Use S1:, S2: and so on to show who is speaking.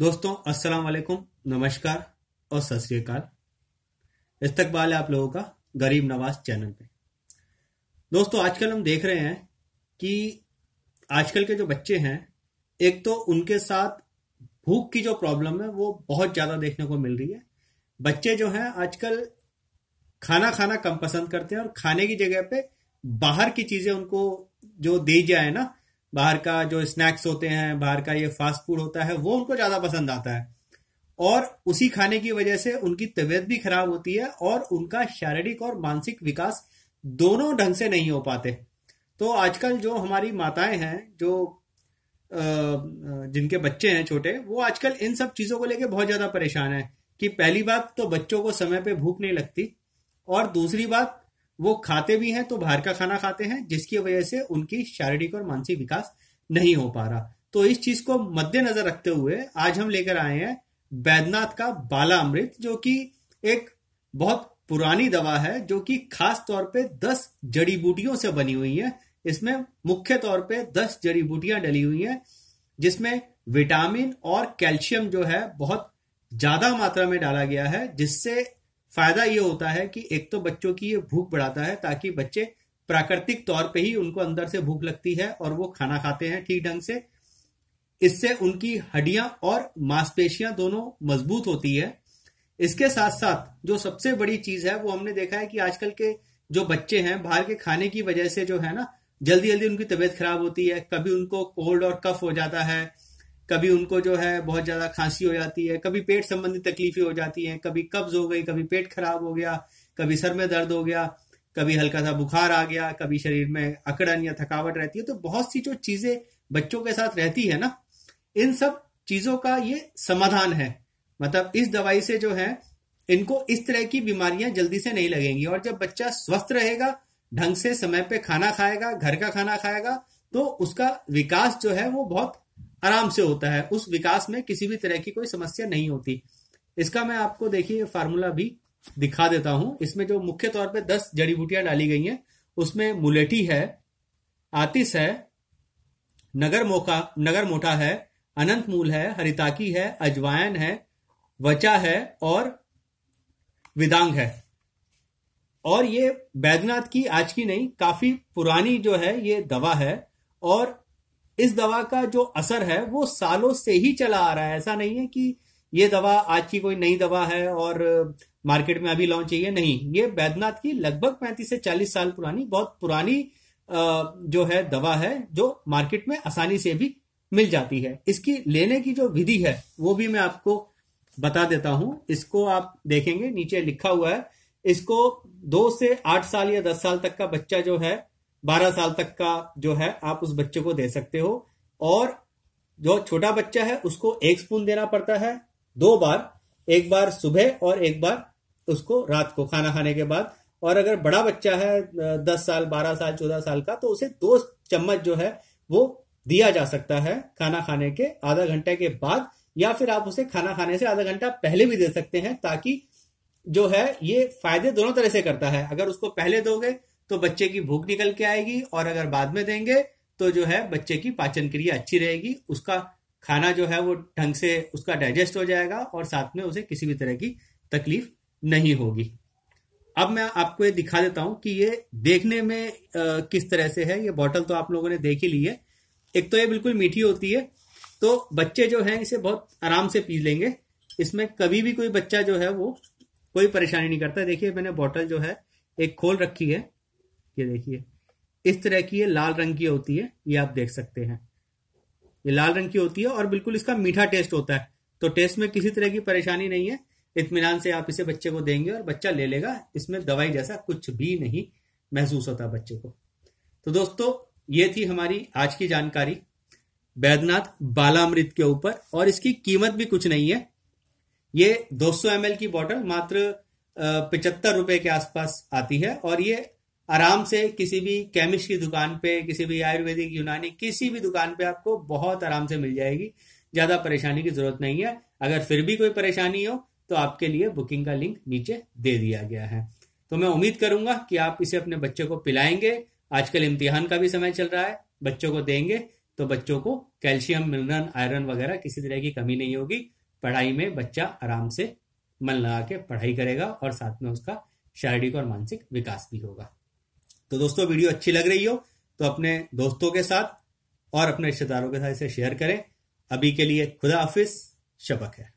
S1: दोस्तों अस्सलाम वालेकुम नमस्कार और सत श्रीकाल इस्तकबाल है आप लोगों का गरीब नवाज चैनल पे दोस्तों आजकल हम देख रहे हैं कि आजकल के जो बच्चे हैं एक तो उनके साथ भूख की जो प्रॉब्लम है वो बहुत ज़्यादा देखने को मिल रही है बच्चे जो हैं आजकल खाना खाना कम पसंद करते हैं और खाने की जगह पे बाहर की चीज़ें उनको जो दी जाए ना बाहर का जो स्नैक्स होते हैं बाहर का ये फास्ट फूड होता है वो उनको ज़्यादा पसंद आता है और उसी खाने की वजह से उनकी तबीयत भी खराब होती है और उनका शारीरिक और मानसिक विकास दोनों ढंग से नहीं हो पाते तो आजकल जो हमारी माताएं हैं जो जिनके बच्चे हैं छोटे वो आजकल इन सब चीज़ों को लेकर बहुत ज़्यादा परेशान है कि पहली बात तो बच्चों को समय पे भूख नहीं लगती और दूसरी बात वो खाते भी हैं तो बाहर का खाना खाते हैं जिसकी वजह से उनकी शारीरिक और मानसिक विकास नहीं हो पा रहा तो इस चीज को मद्देनजर रखते हुए आज हम लेकर आए हैं बैद्यनाथ का बाला अमृत जो कि एक बहुत पुरानी दवा है जो कि खास तौर पे दस जड़ी बूटियों से बनी हुई है इसमें मुख्य तौर पे दस जड़ी बूटियां डली हुई हैं जिसमें विटामिन और कैल्शियम जो है बहुत ज्यादा मात्रा में डाला गया है जिससे फायदा ये होता है कि एक तो बच्चों की ये भूख बढ़ाता है ताकि बच्चे प्राकृतिक तौर पे ही उनको अंदर से भूख लगती है और वो खाना खाते हैं ठीक ढंग से इससे उनकी हड्डियां और मांसपेशियां दोनों मजबूत होती है इसके साथ साथ जो सबसे बड़ी चीज है वो हमने देखा है कि आजकल के जो बच्चे हैं बाहर के खाने की वजह से जो है ना जल्दी जल्दी उनकी तबीयत खराब होती है कभी उनको कोल्ड और कफ हो जाता है कभी उनको जो है बहुत ज़्यादा खांसी हो जाती है कभी पेट संबंधी तकलीफें हो जाती हैं कभी कब्ज हो गई कभी पेट खराब हो गया कभी सर में दर्द हो गया कभी हल्का सा बुखार आ गया कभी शरीर में अकड़न या थकावट रहती है तो बहुत सी जो चीज़ें बच्चों के साथ रहती है ना इन सब चीज़ों का ये समाधान है मतलब इस दवाई से जो है इनको इस तरह की बीमारियां जल्दी से नहीं लगेंगी और जब बच्चा स्वस्थ रहेगा ढंग से समय पे खाना खाएगा घर का खाना खाएगा तो उसका विकास जो है वो बहुत आराम से होता है उस विकास में किसी भी तरह की कोई समस्या नहीं होती इसका मैं आपको देखिए फार्मूला भी दिखा देता हूं इसमें जो मुख्य तौर पर दस जड़ी बूटियां डाली गई हैं उसमें मुलेठी है आतिस है नगर मोका नगर मोटा है अनंत मूल है हरिताकी है अजवायन है वचा है और विदांग है और ये बैद्यनाथ की आज की नहीं काफी पुरानी जो है ये दवा है और इस दवा का जो असर है वो सालों से ही चला आ रहा है ऐसा नहीं है कि ये दवा आज की कोई नई दवा है और मार्केट में अभी लॉन्च है नहीं ये बैद्यनाथ की लगभग पैंतीस से चालीस साल पुरानी बहुत पुरानी जो है दवा है जो मार्केट में आसानी से भी मिल जाती है इसकी लेने की जो विधि है वो भी मैं आपको बता देता हूं इसको आप देखेंगे नीचे लिखा हुआ है इसको दो से आठ साल या दस साल तक का बच्चा जो है बारह साल तक का जो है आप उस बच्चे को दे सकते हो और जो छोटा बच्चा है उसको एक स्पून देना पड़ता है दो बार एक बार सुबह और एक बार उसको रात को खाना खाने के बाद और अगर बड़ा बच्चा है दस साल बारह साल चौदह साल का तो उसे दो चम्मच जो है वो दिया जा सकता है खाना खाने के आधा घंटे के बाद या फिर आप उसे खाना खाने से आधा घंटा पहले भी दे सकते हैं ताकि जो है ये फायदे दोनों तरह से करता है अगर उसको पहले दोगे तो बच्चे की भूख निकल के आएगी और अगर बाद में देंगे तो जो है बच्चे की पाचन क्रिया अच्छी रहेगी उसका खाना जो है वो ढंग से उसका डाइजेस्ट हो जाएगा और साथ में उसे किसी भी तरह की तकलीफ नहीं होगी अब मैं आपको ये दिखा देता हूं कि ये देखने में आ, किस तरह से है ये बॉटल तो आप लोगों ने देख ही ली है एक तो ये बिल्कुल मीठी होती है तो बच्चे जो है इसे बहुत आराम से पी लेंगे इसमें कभी भी कोई बच्चा जो है वो कोई परेशानी नहीं करता देखिए मैंने बॉटल जो है एक खोल रखी है ये देखिए इस तरह की ये लाल रंग की होती है ये आप देख सकते हैं ये लाल रंग की होती है और बिल्कुल इसका मीठा टेस्ट होता है तो टेस्ट में किसी तरह की परेशानी नहीं है इतमान से आप इसे बच्चे को देंगे और बच्चा ले लेगा इसमें दवाई जैसा कुछ भी नहीं महसूस होता बच्चे को तो दोस्तों ये थी हमारी आज की जानकारी बैद्यनाथ बालामृत के ऊपर और इसकी कीमत भी कुछ नहीं है ये 200 ml की बोतल मात्र पचहत्तर रुपए के आसपास आती है और ये आराम से किसी भी केमिस्ट की दुकान पे किसी भी आयुर्वेदिक यूनानी किसी भी दुकान पे आपको बहुत आराम से मिल जाएगी ज़्यादा परेशानी की ज़रूरत नहीं है अगर फिर भी कोई परेशानी हो तो आपके लिए बुकिंग का लिंक नीचे दे दिया गया है तो मैं उम्मीद करूंगा कि आप इसे अपने बच्चे को पिलाएंगे आजकल इम्तिहान का भी समय चल रहा है बच्चों को देंगे तो बच्चों को कैल्शियम मिनरल आयरन वगैरह किसी तरह की कमी नहीं होगी पढ़ाई में बच्चा आराम से मन लगा के पढ़ाई करेगा और साथ में उसका शारीरिक और मानसिक विकास भी होगा तो दोस्तों वीडियो अच्छी लग रही हो तो अपने दोस्तों के साथ और अपने रिश्तेदारों के साथ इसे शेयर करें अभी के लिए खुदा हाफिज शबक है